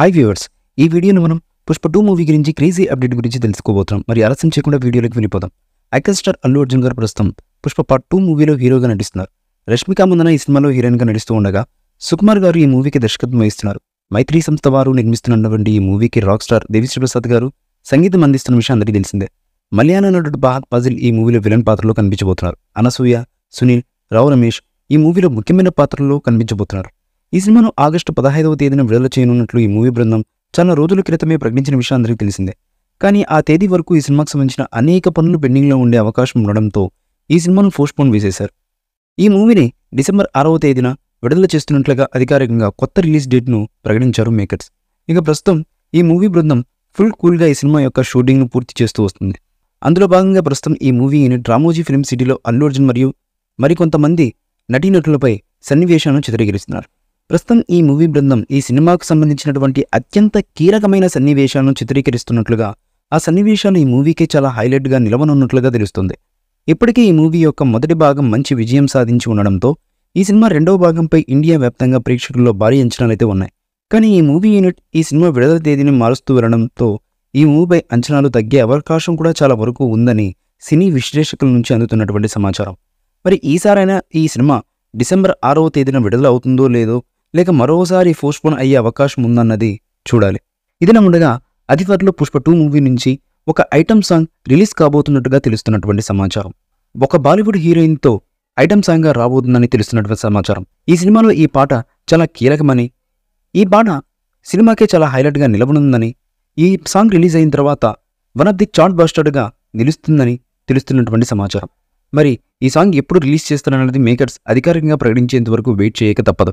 hi viewers ఈ వీడియోను మనం పుష్ప టూ మూవీ గురించి క్రేజీ అప్డేట్ గురించి తెలుసుకోబోతున్నాం మరి ఆలస్యం చేయకుండా వీడియోలోకి వెళ్ళిపోదాం స్టార్ అల్లు అర్జున్ గారు ప్రస్తుతం పుష్ప పార్ట్ టూ మూవీలో హీరోగా నటిస్తున్నారు రష్మిక మందన ఈ సినిమాలో హీరోయిన్గా నటిస్తూ ఉండగా సుకుమార్ గారు ఈ మూవీకి దర్శకత్వం వహిస్తున్నారు మైత్రి సంస్థ వారు నిర్మిస్తున్నటువంటి ఈ మూవీకి రాక్ స్టార్ దేవిశ్రీ ప్రసాద్ గారు సంగీతం అందిస్తున్న విషయం అందరికీ తెలిసిందే మలయాళ నటుడు బాహత్ పజిల్ ఈ మూవీలో విలన్ పాత్రలో కనిపించబోతున్నారు అనసూయ సునీల్ రావు రమేష్ ఈ మూవీలో ముఖ్యమైన పాత్రలో కనిపించబోతున్నారు ఈ సినిమాను ఆగస్టు పదహైదవ తేదీన విడుదల చేయనున్నట్లు ఈ మూవీ బృందం చాలా రోజుల క్రితమే ప్రకటించిన విషయం అందరికీ తెలిసిందే కానీ ఆ తేదీ వరకు ఈ సినిమాకు సంబంధించిన అనేక పనులు పెండింగ్లో ఉండే అవకాశం ఉండడంతో ఈ సినిమాను పోస్ట్పోన్ వేసేశారు ఈ మూవీని డిసెంబర్ ఆరవ తేదీన విడుదల చేస్తున్నట్లుగా అధికారికంగా కొత్త రిలీజ్ డేట్ను ప్రకటించారు మేకర్స్ ఇక ప్రస్తుతం ఈ మూవీ బృందం ఫుల్ కూల్గా ఈ సినిమా యొక్క షూటింగ్ను పూర్తి చేస్తూ వస్తుంది అందులో భాగంగా ప్రస్తుతం ఈ మూవీని డ్రామోజీ ఫిల్మ్ సిటీలో అల్లు అర్జున్ మరియు మరికొంతమంది నటీనటులపై సన్నివేశాలను చిత్రీకరిస్తున్నారు ప్రస్తుతం ఈ మూవీ బృందం ఈ సినిమాకు సంబంధించినటువంటి అత్యంత కీలకమైన సన్నివేశాలను చిత్రీకరిస్తున్నట్లుగా ఆ సన్నివేశాలు ఈ మూవీకి చాలా హైలైట్గా నిలవనున్నట్లుగా తెలుస్తుంది ఇప్పటికే ఈ మూవీ యొక్క మొదటి భాగం మంచి విజయం సాధించి ఉండడంతో ఈ సినిమా రెండవ భాగంపై ఇండియా వ్యాప్తంగా ప్రేక్షకుల్లో భారీ అంచనాలైతే ఉన్నాయి కానీ ఈ మూవీ యూనిట్ ఈ సినిమా విడుదల తేదీని మారుస్తూ వెళ్లడంతో ఈ మూవీపై అంచనాలు తగ్గే అవకాశం కూడా చాలా వరకు ఉందని సినీ విశ్లేషకుల నుంచి అందుతున్నటువంటి సమాచారం మరి ఈసారైనా ఈ సినిమా డిసెంబర్ ఆరవ తేదీన విడుదల అవుతుందో లేదో లేక మరోసారి పోస్ట్పోన్ అయ్యే అవకాశం ఉందన్నది చూడాలి ఇదిన ఉండగా అతి త్వరలో పుష్ప టూ మూవీ నుంచి ఒక ఐటమ్ సాంగ్ రిలీజ్ కాబోతున్నట్టుగా తెలుస్తున్నటువంటి సమాచారం ఒక బాలీవుడ్ హీరోయిన్తో ఐటమ్ సాంగ్గా రాబోతుందని తెలుస్తున్నటువంటి సమాచారం ఈ సినిమాలో ఈ పాట చాలా కీలకమని ఈ పాట సినిమాకే చాలా హైలైట్గా నిలబడుందని ఈ సాంగ్ రిలీజ్ అయిన తర్వాత వన్ ఆఫ్ ది చార్ట్ గా నిలుస్తుందని తెలుస్తున్నటువంటి సమాచారం మరి ఈ సాంగ్ ఎప్పుడు రిలీజ్ చేస్తారనేది మేకర్స్ అధికారికంగా ప్రకటించేంత వరకు వెయిట్ చేయక తప్పదు